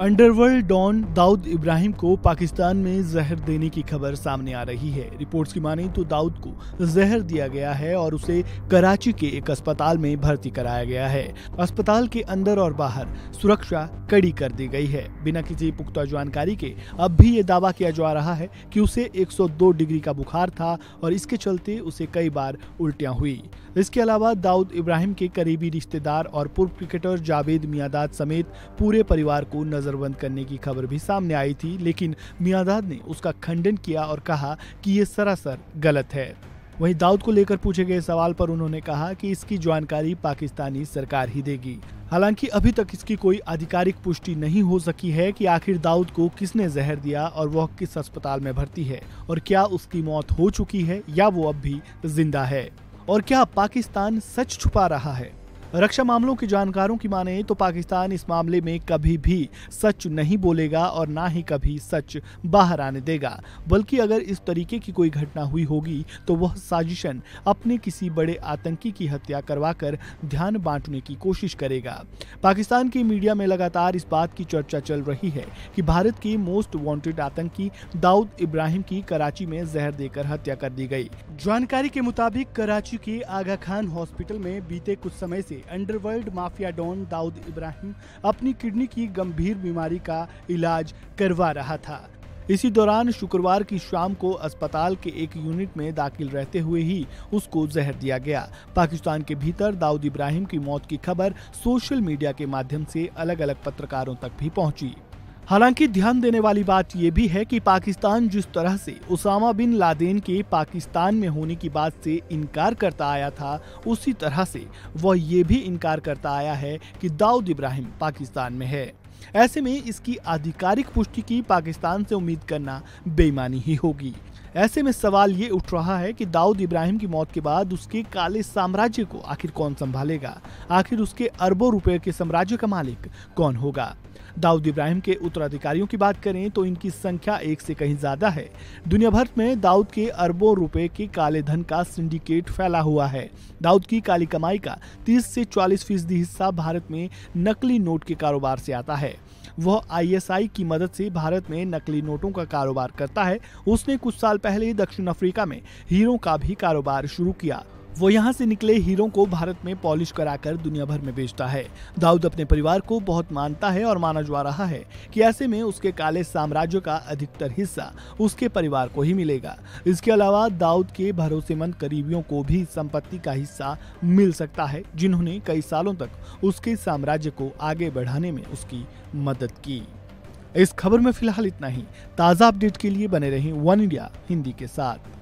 underworld don Dawood Ibrahim को पाकिस्तान में जहर देने की खबर सामने आ रही है रिपोर्ट्स की माने तो दाऊद को जहर दिया गया है और उसे कराची के एक अस्पताल में भर्ती कराया गया है अस्पताल के अंदर और बाहर सुरक्षा कड़ी कर दी गई है बिना किसी पुख्ता जानकारी के अब भी ये दावा किया जा रहा है कि उसे 102 डिग्री का बुखार था और इसके चलते उसे कई बार उल्टिया हुई इसके अलावा दाऊद इब्राहिम के करीबी रिश्तेदार और पूर्व क्रिकेटर जावेद मियादाद समेत पूरे परिवार को नजर नज़रबंद करने की खबर भी सामने आई थी लेकिन मियादाद ने उसका खंडन किया और कहा कि ये सरासर गलत है वहीं दाऊद को लेकर पूछे गए सवाल पर उन्होंने कहा कि इसकी जानकारी पाकिस्तानी सरकार ही देगी हालांकि अभी तक इसकी कोई आधिकारिक पुष्टि नहीं हो सकी है कि आखिर दाऊद को किसने जहर दिया और वह किस अस्पताल में भर्ती है और क्या उसकी मौत हो चुकी है या वो अब भी जिंदा है और क्या पाकिस्तान सच छुपा रहा है रक्षा मामलों के जानकारों की माने तो पाकिस्तान इस मामले में कभी भी सच नहीं बोलेगा और ना ही कभी सच बाहर आने देगा बल्कि अगर इस तरीके की कोई घटना हुई होगी तो वह साजिशन अपने किसी बड़े आतंकी की हत्या करवाकर ध्यान बांटने की कोशिश करेगा पाकिस्तान की मीडिया में लगातार इस बात की चर्चा चल रही है कि भारत के मोस्ट वॉन्टेड आतंकी दाऊद इब्राहिम की कराची में जहर देकर हत्या कर दी गई जानकारी के मुताबिक कराची के आगा खान हॉस्पिटल में बीते कुछ समय से से underworld mafia don Dawood Ibrahim अपनी किडनी की गंभीर बीमारी का इलाज करवा रहा था इसी दौरान शुक्रवार की शाम को अस्पताल के एक यूनिट में दाखिल रहते हुए ही उसको जहर दिया गया पाकिस्तान के भीतर दाऊद इब्राहिम की मौत की खबर सोशल मीडिया के माध्यम से अलग अलग पत्रकारों तक भी पहुंची हालांकि ध्यान देने वाली बात यह भी है कि पाकिस्तान जिस तरह से उसामा बिन लादेन के पाकिस्तान में होने की बात से इनकार करता आया था उसी तरह से वह ये भी इनकार करता आया है कि दाऊद इब्राहिम पाकिस्तान में है ऐसे में इसकी आधिकारिक पुष्टि की पाकिस्तान से उम्मीद करना बेईमानी ही होगी ऐसे में सवाल ये उठ रहा है कि दाऊद इब्राहिम की मौत के बाद उसके काले साम्राज्य को आखिर कौन संभालेगा आखिर उसके अरबों रुपए के साम्राज्य का मालिक कौन होगा दाऊद इब्राहिम के उत्तराधिकारियों की बात करें तो इनकी संख्या एक से कहीं ज्यादा है दुनिया भर में दाऊद के अरबों रुपए के काले धन का सिंडिकेट फैला हुआ है दाऊद की काली कमाई का 30 से 40 फीसदी हिस्सा भारत में नकली नोट के कारोबार से आता है वह आईएसआई की मदद से भारत में नकली नोटों का कारोबार करता है उसने कुछ साल पहले पहले ही दक्षिण अफ्रीका में हीरों का भी कारोबार शुरू किया वो यहाँ से निकले हीरों को भारत में पॉलिश कराकर दुनिया भर में बेचता है दाऊद अपने परिवार को बहुत मानता है और माना जा रहा है कि ऐसे में उसके काले साम्राज्य का अधिकतर हिस्सा उसके परिवार को ही मिलेगा इसके अलावा दाऊद के भरोसेमंद करीबियों को भी संपत्ति का हिस्सा मिल सकता है जिन्होंने कई सालों तक उसके साम्राज्य को आगे बढ़ाने में उसकी मदद की इस खबर में फिलहाल इतना ही ताज़ा अपडेट के लिए बने रहें वन इंडिया हिंदी के साथ